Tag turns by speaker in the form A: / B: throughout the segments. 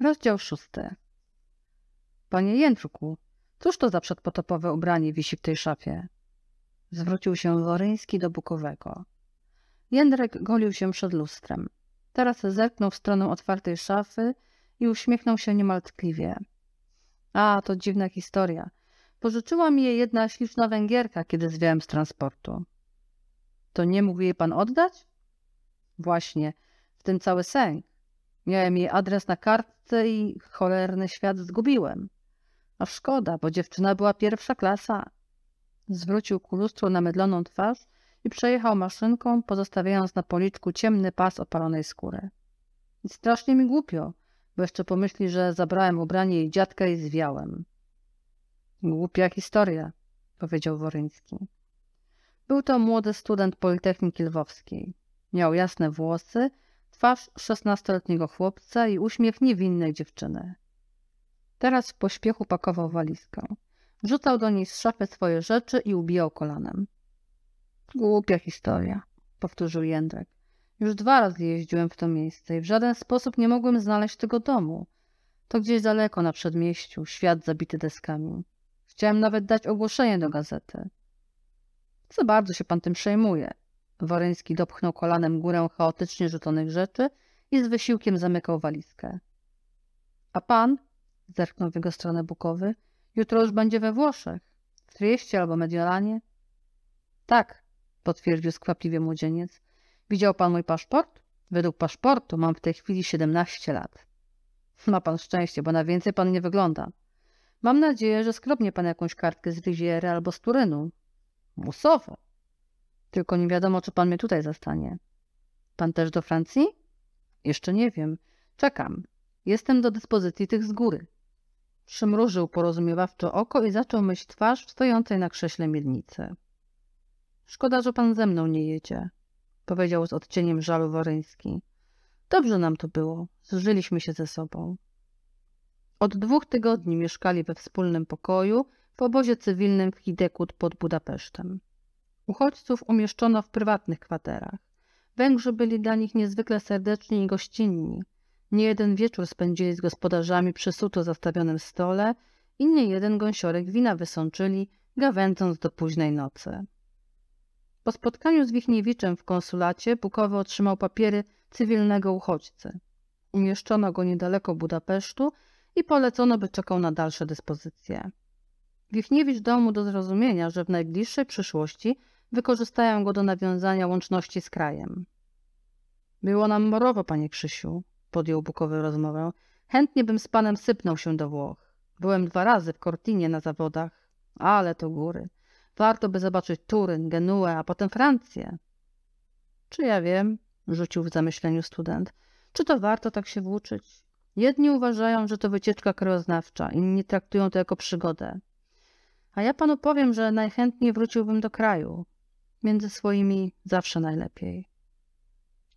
A: Rozdział szósty. Panie Jędrku, cóż to za przedpotopowe ubranie wisi w tej szafie? Zwrócił się Woryński do Bukowego. Jędrek golił się przed lustrem. Teraz zerknął w stronę otwartej szafy i uśmiechnął się niemal tkliwie. A, to dziwna historia. Pożyczyła mi je jedna śliczna Węgierka, kiedy zwiałem z transportu. To nie mógł jej pan oddać? Właśnie, w tym cały sęk. Miałem jej adres na kartce i cholerny świat zgubiłem. A szkoda, bo dziewczyna była pierwsza klasa. Zwrócił ku lustru namydloną twarz i przejechał maszynką, pozostawiając na policzku ciemny pas opalonej skóry. I strasznie mi głupio, bo jeszcze pomyśli, że zabrałem ubranie jej dziadka i zwiałem. Głupia historia, powiedział Woryński. Był to młody student Politechniki Lwowskiej. Miał jasne włosy twarz szesnastoletniego chłopca i uśmiech niewinnej dziewczyny. Teraz w pośpiechu pakował walizkę. Rzucał do niej z szafy swoje rzeczy i ubijał kolanem. Głupia historia, powtórzył Jędrek. Już dwa razy jeździłem w to miejsce i w żaden sposób nie mogłem znaleźć tego domu. To gdzieś daleko na przedmieściu, świat zabity deskami. Chciałem nawet dać ogłoszenie do gazety. Co bardzo się pan tym przejmuje, Waryński dopchnął kolanem górę chaotycznie rzuconych rzeczy i z wysiłkiem zamykał walizkę. A pan, zerknął w jego stronę Bukowy, jutro już będzie we Włoszech, w Trieście albo Mediolanie. Tak, potwierdził skwapliwie młodzieniec. Widział pan mój paszport? Według paszportu mam w tej chwili 17 lat. Ma pan szczęście, bo na więcej pan nie wygląda. Mam nadzieję, że skrobnie pan jakąś kartkę z Riziery albo z Turynu. Musowo. Tylko nie wiadomo, czy pan mnie tutaj zastanie. Pan też do Francji? Jeszcze nie wiem. Czekam. Jestem do dyspozycji tych z góry. Przymrużył porozumiewawczo oko i zaczął myć twarz w stojącej na krześle miednicy. Szkoda, że pan ze mną nie jedzie, powiedział z odcieniem żalu Waryński. Dobrze nam to było. Zżyliśmy się ze sobą. Od dwóch tygodni mieszkali we wspólnym pokoju w obozie cywilnym w Hidekut pod Budapesztem. Uchodźców umieszczono w prywatnych kwaterach. Węgrzy byli dla nich niezwykle serdeczni i gościnni. Nie jeden wieczór spędzili z gospodarzami przy suto zastawionym stole i nie jeden gąsiorek wina wysączyli, gawędząc do późnej nocy. Po spotkaniu z Wichniewiczem w konsulacie Bukowy otrzymał papiery cywilnego uchodźcy. Umieszczono go niedaleko Budapesztu i polecono, by czekał na dalsze dyspozycje. Wichniewicz dał mu do zrozumienia, że w najbliższej przyszłości wykorzystają go do nawiązania łączności z krajem. Było nam morowo, panie Krzysiu, podjął Bukowy rozmowę. Chętnie bym z panem sypnął się do Włoch. Byłem dwa razy w Cortinie na zawodach, ale to góry. Warto by zobaczyć Turyn, Genuę, a potem Francję. Czy ja wiem, rzucił w zamyśleniu student, czy to warto tak się włóczyć? Jedni uważają, że to wycieczka krajoznawcza, inni traktują to jako przygodę. A ja panu powiem, że najchętniej wróciłbym do kraju. Między swoimi zawsze najlepiej.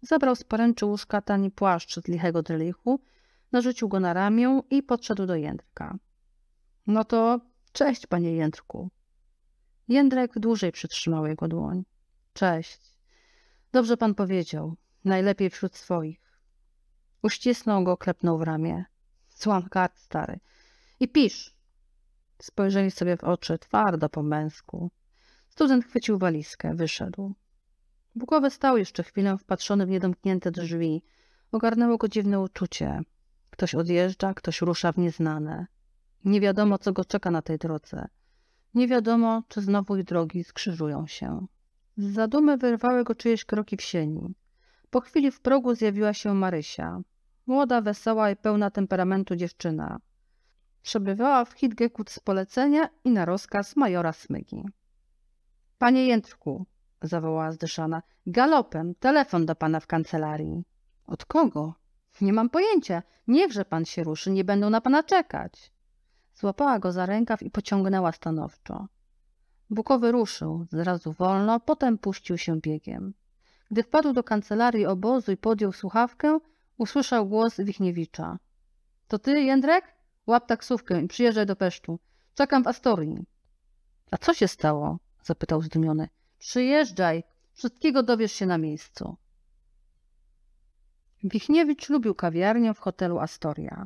A: Zabrał z poręczy łóżka tani płaszcz z lichego drelichu, narzucił go na ramię i podszedł do Jędrka. No to cześć, panie Jędrku. Jędrek dłużej przytrzymał jego dłoń. Cześć. Dobrze pan powiedział. Najlepiej wśród swoich. Uścisnął go, klepnął w ramię. Złam kart, stary. I pisz. Spojrzeli sobie w oczy, twardo po męsku. Student chwycił walizkę, wyszedł. Bukowy stał jeszcze chwilę wpatrzony w niedomknięte drzwi. Ogarnęło go dziwne uczucie. Ktoś odjeżdża, ktoś rusza w nieznane. Nie wiadomo, co go czeka na tej drodze. Nie wiadomo, czy znowu ich drogi skrzyżują się. Z zadumy wyrwały go czyjeś kroki w sieni. Po chwili w progu zjawiła się Marysia. Młoda, wesoła i pełna temperamentu dziewczyna. Przebywała w Hitgekud z polecenia i na rozkaz majora Smygi. Panie Jędrku, zawołała zdyszana, galopem telefon do pana w kancelarii. Od kogo? Nie mam pojęcia. Niechże pan się ruszy, nie będą na pana czekać. Złapała go za rękaw i pociągnęła stanowczo. Bukowy ruszył, zrazu wolno, potem puścił się biegiem. Gdy wpadł do kancelarii obozu i podjął słuchawkę, usłyszał głos Wichniewicza. To ty, Jędrek? Łap taksówkę i przyjeżdżaj do Pesztu. Czekam w Astorii. A co się stało? zapytał zdumiony. Przyjeżdżaj, wszystkiego dowiesz się na miejscu. Wichniewicz lubił kawiarnię w hotelu Astoria.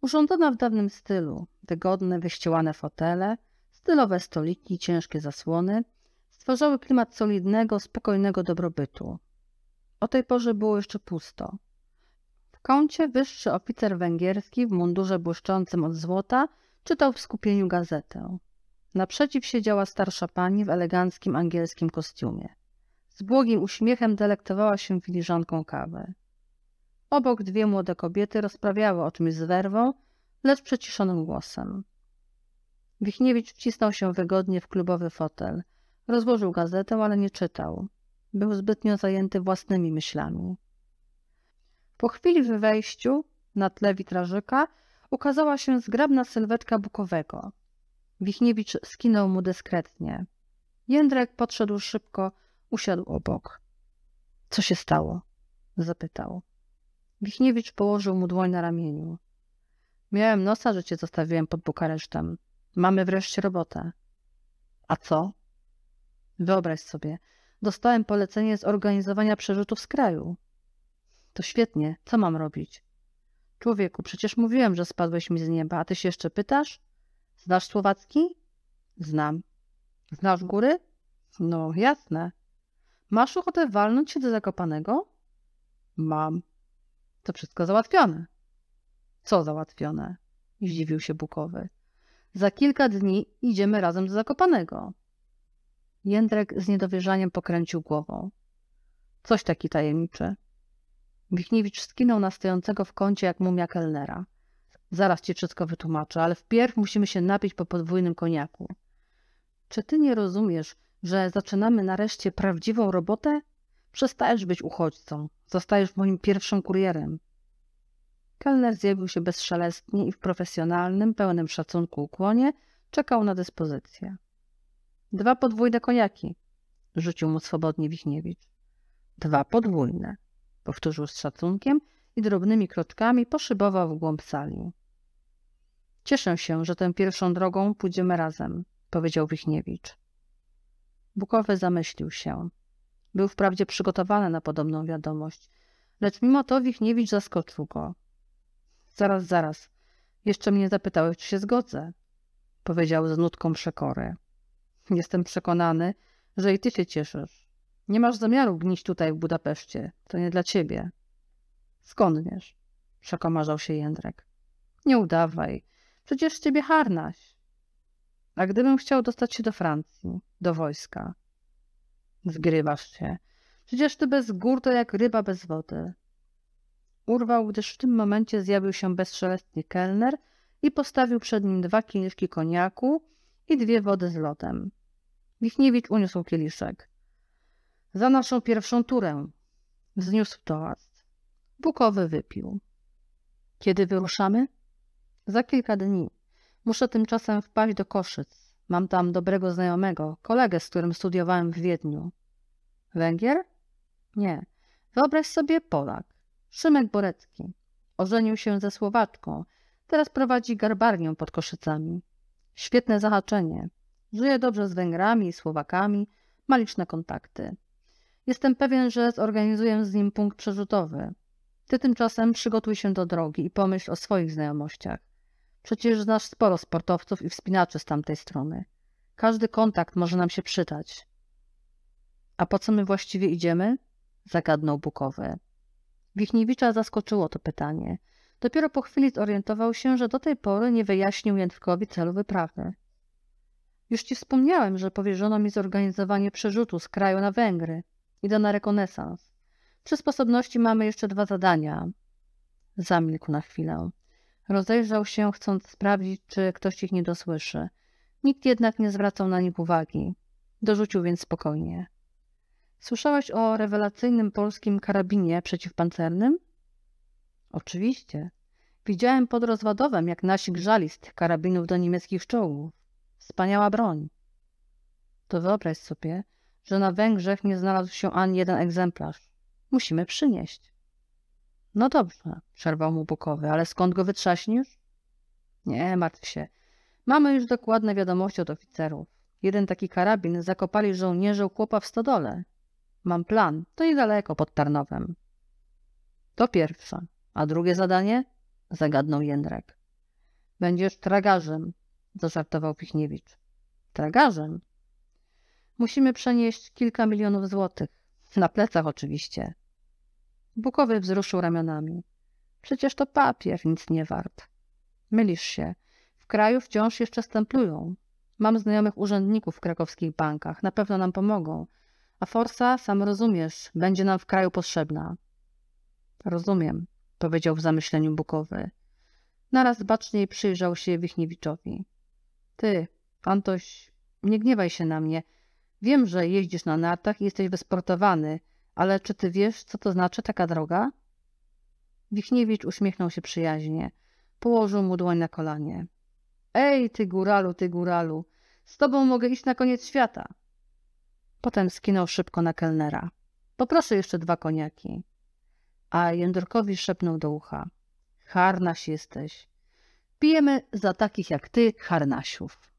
A: Urządzona w dawnym stylu, wygodne, wyścielane fotele, stylowe stoliki, i ciężkie zasłony, stwarzały klimat solidnego, spokojnego dobrobytu. O tej porze było jeszcze pusto. W kącie wyższy oficer węgierski w mundurze błyszczącym od złota czytał w skupieniu gazetę. Naprzeciw siedziała starsza pani w eleganckim angielskim kostiumie. Z błogim uśmiechem delektowała się filiżanką kawy. Obok dwie młode kobiety rozprawiały o czymś z werwą, lecz przeciszonym głosem. Wichniewicz wcisnął się wygodnie w klubowy fotel. Rozłożył gazetę, ale nie czytał. Był zbytnio zajęty własnymi myślami. Po chwili w wejściu, na tle witrażyka, ukazała się zgrabna sylwetka Bukowego – Wichniewicz skinął mu dyskretnie. Jędrek podszedł szybko, usiadł obok. Co się stało? zapytał. Wichniewicz położył mu dłoń na ramieniu. Miałem nosa, że cię zostawiłem pod Bukaresztem. Mamy wreszcie robotę. A co? Wyobraź sobie, dostałem polecenie zorganizowania przerzutów z kraju. To świetnie, co mam robić? Człowieku, przecież mówiłem, że spadłeś mi z nieba, a ty się jeszcze pytasz? Znasz słowacki? Znam. Znasz góry? No, jasne. Masz ochotę walnąć się do Zakopanego? Mam. To wszystko załatwione. Co załatwione? Zdziwił się Bukowy. Za kilka dni idziemy razem do Zakopanego. Jędrek z niedowierzaniem pokręcił głową. Coś taki tajemniczy. Wichniewicz skinął na stojącego w kącie jak mumia kelnera. Zaraz ci wszystko wytłumaczę, ale wpierw musimy się napić po podwójnym koniaku. Czy ty nie rozumiesz, że zaczynamy nareszcie prawdziwą robotę? Przestajesz być uchodźcą. Zostajesz moim pierwszym kurierem. Kelner zjawił się bezszelestnie i w profesjonalnym, pełnym szacunku ukłonie czekał na dyspozycję. Dwa podwójne koniaki, rzucił mu swobodnie Wichniewicz. Dwa podwójne, powtórzył z szacunkiem i drobnymi kroczkami poszybował w głąb sali. Cieszę się, że tę pierwszą drogą pójdziemy razem, powiedział Wichniewicz. Bukowy zamyślił się. Był wprawdzie przygotowany na podobną wiadomość, lecz mimo to Wichniewicz zaskoczył go. Zaraz, zaraz, jeszcze mnie zapytałeś, czy się zgodzę, powiedział z nutką przekory. Jestem przekonany, że i ty się cieszysz. Nie masz zamiaru gnić tutaj w Budapeszcie, to nie dla ciebie. Skąd wiesz? Przekomarzał się Jędrek. Nie udawaj. Przecież ciebie harnaś. A gdybym chciał dostać się do Francji, do wojska? Zgrywasz się. Przecież ty bez gór to jak ryba bez wody. Urwał, gdyż w tym momencie zjawił się bezszelestny kelner i postawił przed nim dwa kieliszki koniaku i dwie wody z lotem. Wichniewicz uniósł kieliszek. Za naszą pierwszą turę. Wzniósł toast. Bukowy wypił. Kiedy wyruszamy? Za kilka dni. Muszę tymczasem wpaść do Koszyc. Mam tam dobrego znajomego, kolegę, z którym studiowałem w Wiedniu. Węgier? Nie. Wyobraź sobie Polak. Szymek Borecki. Ożenił się ze Słowaczką. Teraz prowadzi garbarnię pod Koszycami. Świetne zahaczenie. Żyje dobrze z Węgrami i Słowakami. Ma liczne kontakty. Jestem pewien, że zorganizuję z nim punkt przerzutowy. Ty tymczasem przygotuj się do drogi i pomyśl o swoich znajomościach. Przecież znasz sporo sportowców i wspinaczy z tamtej strony. Każdy kontakt może nam się przydać. A po co my właściwie idziemy? Zagadnął Bukowy. Wichniewicza zaskoczyło to pytanie. Dopiero po chwili zorientował się, że do tej pory nie wyjaśnił Jędrkowi celu wyprawy. Już ci wspomniałem, że powierzono mi zorganizowanie przerzutu z kraju na Węgry. Idę na rekonesans. Przy sposobności mamy jeszcze dwa zadania. Zamilkł na chwilę. Rozejrzał się, chcąc sprawdzić, czy ktoś ich nie dosłyszy. Nikt jednak nie zwracał na nich uwagi. Dorzucił więc spokojnie. Słyszałeś o rewelacyjnym polskim karabinie przeciwpancernym? Oczywiście. Widziałem pod rozwadowem, jak nasi grzali z tych karabinów do niemieckich czołgów. Wspaniała broń. To wyobraź sobie, że na Węgrzech nie znalazł się ani jeden egzemplarz. Musimy przynieść. No dobrze, przerwał mu Bukowy, ale skąd go wytrzaśnisz? Nie, martw się. Mamy już dokładne wiadomości od oficerów. Jeden taki karabin zakopali żołnierze u chłopa w stodole. Mam plan, to niedaleko pod Tarnowem. To pierwsze. A drugie zadanie? Zagadnął Jędrek. Będziesz tragarzem, zażartował Pichniewicz. Tragarzem? Musimy przenieść kilka milionów złotych. Na plecach oczywiście. Bukowy wzruszył ramionami. Przecież to papier, nic nie wart. Mylisz się. W kraju wciąż jeszcze stemplują. Mam znajomych urzędników w krakowskich bankach. Na pewno nam pomogą. A forsa, sam rozumiesz, będzie nam w kraju potrzebna. Rozumiem, powiedział w zamyśleniu Bukowy. Naraz baczniej przyjrzał się Wichniewiczowi. Ty, Antoś, nie gniewaj się na mnie. Wiem, że jeździsz na nartach i jesteś wysportowany, ale czy ty wiesz, co to znaczy taka droga? Wichniewicz uśmiechnął się przyjaźnie. Położył mu dłoń na kolanie. Ej, ty góralu, ty góralu, z tobą mogę iść na koniec świata. Potem skinął szybko na kelnera. Poproszę jeszcze dwa koniaki. A Jędrkowi szepnął do ucha. Harnaś jesteś. Pijemy za takich jak ty harnasiów.